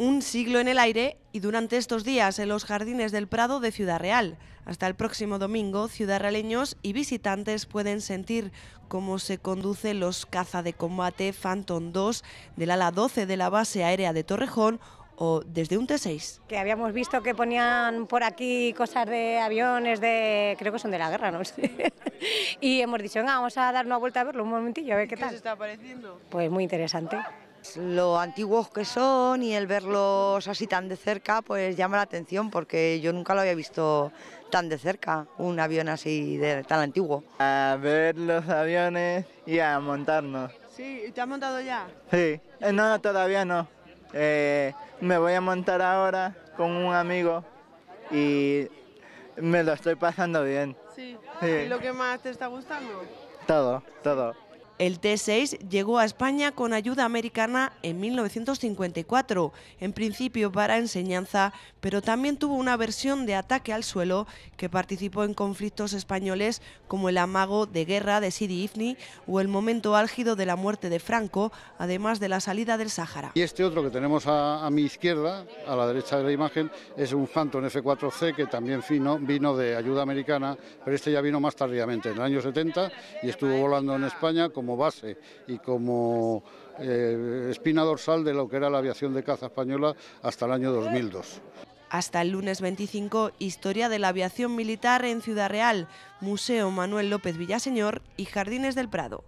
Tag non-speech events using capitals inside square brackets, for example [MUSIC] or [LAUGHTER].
un siglo en el aire y durante estos días en los jardines del Prado de Ciudad Real. Hasta el próximo domingo, realeños y visitantes pueden sentir cómo se conducen los caza de combate Phantom 2 del ala 12 de la base aérea de Torrejón o desde un T6. Que habíamos visto que ponían por aquí cosas de aviones, de creo que son de la guerra, no [LAUGHS] y hemos dicho, vamos a dar una vuelta a verlo un momentillo, a ver qué, tal. ¿Qué está pareciendo? Pues muy interesante. Lo antiguos que son y el verlos así tan de cerca pues llama la atención porque yo nunca lo había visto tan de cerca, un avión así de, tan antiguo. A ver los aviones y a montarnos. Sí, ¿te has montado ya? Sí, eh, no, todavía no. Eh, me voy a montar ahora con un amigo y me lo estoy pasando bien. sí. ¿Y lo que más te está gustando? Todo, todo. El T6 llegó a España con ayuda americana en 1954, en principio para enseñanza, pero también tuvo una versión de ataque al suelo que participó en conflictos españoles como el amago de guerra de Sidi Ifni o el momento álgido de la muerte de Franco, además de la salida del Sáhara. Y este otro que tenemos a, mi izquierda, a la derecha de la imagen, es un Phantom F4C que también vino, vino de ayuda americana, pero este ya vino más tardíamente, en el año 70, y estuvo volando en España como como base y como eh, espina dorsal de lo que era la aviación de caza española hasta el año 2002. Hasta el lunes 25, Historia de la Aviación Militar en Ciudad Real, Museo Manuel López Villaseñor y Jardines del Prado.